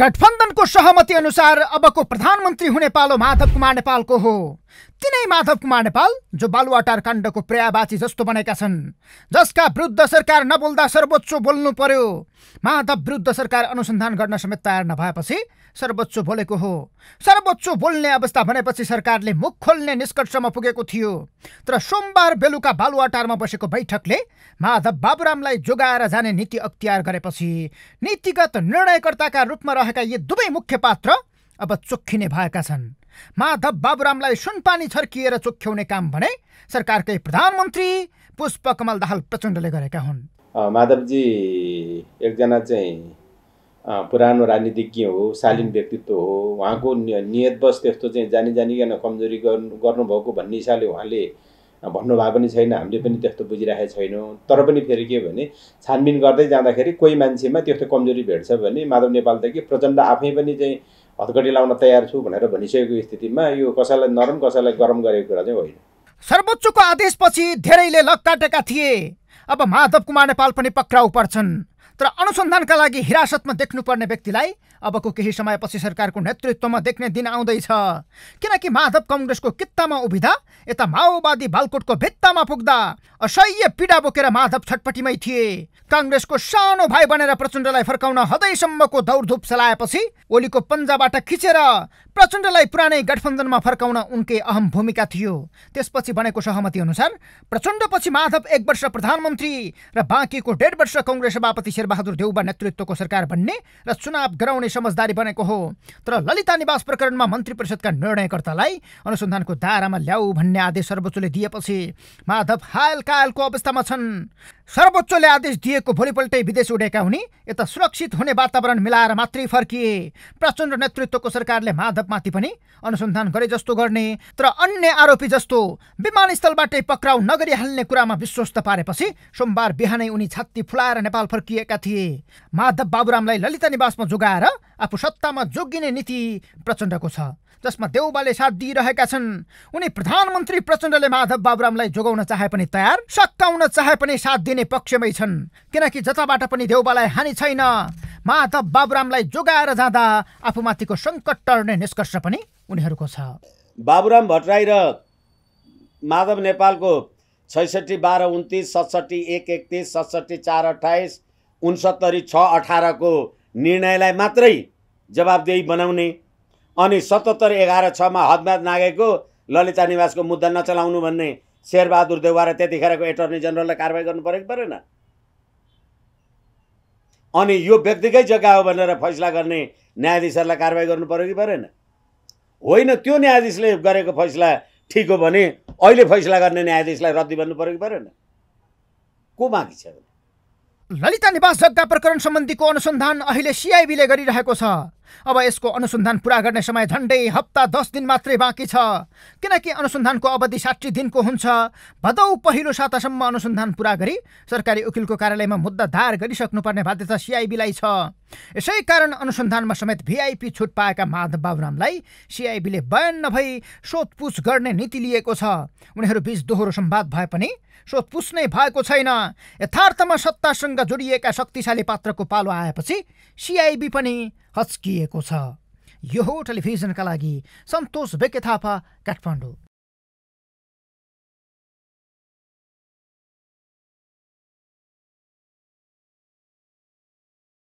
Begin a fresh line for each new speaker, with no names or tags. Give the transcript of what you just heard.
गठबन्धनको सहमति अनुसार अबको प्रधानमन्त्री हुने पालो माधव कुमार नेपालको हो तिनै माधव कुमार नेपाल जो बालुवाटार काण्डको प्रयाबाची जस्तो बनेका छन् जसका विरुद्ध सरकार नबोल्दा सर्वोच्च बोल्नु पर्यो माधव विरुद्ध सरकार अनुसन्धान गर्न समेत तयार नभएपछि सर्वोच्च बोलेको हो सर्वोच्च बोल्ने अवस्था भनेपछि सरकारले मुख खोल्ने निष्कर्षमा पुगेको थियो तर सोमबार बेलुका बालुवाटारमा बसेको बैठकले माधव बाबुरामलाई जोगाएर जाने नीति अख्तियार गरेपछि नीतिगत निर्णयकर्ताका रूपमा रहेका यी दुवै मुख्य पात्र अब चोखिने भएका छन् माधव बाबुरामलाई सुनपानी छर्किएर चोख्याउने काम भने सरकारकै प्रधानमन्त्री पुष्पकमल दाहाल प्रचण्डले गरेका हुन्
माधवजी एकजना चाहिँ पुरानो राजनीतिज्ञ हो शालीन व्यक्तित्व हो उहाँको नियतवश त्यस्तो चाहिँ जानी जानिकन कमजोरी गर्नु गर्नुभएको भन्ने हिसाबले उहाँले भन्नुभएको पनि छैन हामीले पनि त्यस्तो बुझिरहेको छैनौँ तर पनि फेरि के भने छानबिन गर्दै जाँदाखेरि कोही मान्छेमा त्यस्तो कमजोरी भेट्छ भने माधव नेपालदेखि प्रचण्ड आफै पनि चाहिँ हतगडी लाउन तयार छु भनेर भनिसकेको स्थितिमा यो कसैलाई नरम कसैलाई गरम गरेको कुरा चाहिँ होइन
सर्वोच्चको आदेशपछि धेरैले काटेका थिए अब माधव कुमार नेपाल पनि पक्राउ पर्छन् तर अनुसन्धानका लागि हिरासतमा देख्नुपर्ने व्यक्तिलाई अबको केही समयपछि सरकारको नेतृत्वमा देख्ने दिन आउँदैछ किनकि माधव कङ्ग्रेसको कित्तामा उभिदा यता माओवादी बालकोटको भित्तामा पुग्दा असह्य पीडा बोकेर माधव छटपटीमै थिए काङ्ग्रेसको सानो भाइ बनेर प्रचण्डलाई फर्काउन हदैसम्मको दौडधुप चलाएपछि ओलीको पन्जाबाट खिचेर प्रचण्डलाई पुरानै गठबन्धनमा फर्काउन उनकै अहम भूमिका थियो त्यसपछि बनेको सहमति अनुसार प्रचण्डपछि माधव एक वर्ष प्रधानमन्त्री र बाँकीको डेढ वर्ष कङ्ग्रेस सभापति शेरबहादुर देउबा नेतृत्वको सरकार बन्ने र चुनाव गराउने समझदारी बनेको हो तर ललिता निवास प्रकरणमा मन्त्री परिषदका निर्णयकर्तालाई अनुसन्धानको दायरामा ल्याऊ भन्ने आदेश सर्वोच्चले दिएपछि माधव हालका कालको अवस्थामा छन् सर्वोच्चले आदेश दिएको भोलिपल्टै विदेश उडेका हुने यता सुरक्षित हुने वातावरण मिलाएर मात्रै फर्किए प्रचण्ड नेतृत्वको सरकारले माधवमाथि पनि अनुसन्धान गरे जस्तो गर्ने तर अन्य आरोपी जस्तो विमानस्थलबाटै पक्राउ नगरी हाल्ने कुरामा विश्वस्त पारेपछि सोमबार बिहानै उनी छात्ती फुलाएर नेपाल फर्किएका थिए माधव बाबुरामलाई ललिता निवासमा जोगाएर आफू सत्तामा जोगिने नीति प्रचण्डको छ जसमा देउबाले साथ दिइरहेका छन् उनी प्रधानमन्त्री प्रचण्डले माधव बाबुरामलाई जोगाउन चाहे पनि तयार सकाउन चाहे पनि साथ दिने पक्षमै छन् किनकि जताबाट पनि देउबालाई हानि छैन माधव बाबुरामलाई जोगाएर जाँदा आफूमाथिको सङ्कट टर्ने निष्कर्ष पनि उनीहरूको छ
बाबुराम भट्टराई र माधव नेपालको छैसठी बाह्र उन्तिस सतसट्ठी एक एकतिस सतसट्ठी चार अठाइस उन्सत्तरी छ अठारको निर्णयलाई मात्रै जवाबदेही बनाउने अनि सतहत्तर एघार छमा हदमाद नागेको ललिता निवासको मुद्दा नचलाउनु भन्ने शेरबहादुर देवार त्यतिखेरको एटर्नी जेनरललाई कारवाही गर्नु परेको कि परेन अनि यो व्यक्तिकै जग्गा हो भनेर फैसला गर्ने न्यायाधीशहरूलाई कारवाही गर्नु पऱ्यो कि परेन होइन त्यो न्यायाधीशले गरेको फैसला ठिक हो भने अहिले फैसला गर्ने न्यायाधीशलाई रद्दी भन्नु पऱ्यो कि परेन को
बाँकी छ ललिता निवास जग्गा प्रकरण सम्बन्धीको अनुसन्धान अहिले सिआइबीले गरिरहेको छ अब यसको अनुसन्धान पुरा गर्ने समय झन्डै हप्ता दस दिन मात्रै बाँकी छ किनकि अनुसन्धानको अवधि साठी दिनको हुन्छ भदौ पहिलो सातासम्म अनुसन्धान पुरा गरी सरकारी वकिलको कार्यालयमा मुद्दा दायर गरिसक्नुपर्ने बाध्यता सिआइबीलाई छ यसै कारण अनुसन्धानमा समेत भिआइपी छुट पाएका माधव बाबुरामलाई सिआइबीले बयान नभई सोधपुछ गर्ने नीति लिएको छ उनीहरू बीच दोहोरो सम्वाद भए पनि सोधपुछ नै भएको छैन यथार्थमा सत्तासँग जोडिएका शक्तिशाली पात्रको पालो आएपछि सिआइबी पनि हच्किएको छ यो हो टेलिभिजनका लागि सन्तोष बेके थापा काठमाडौँ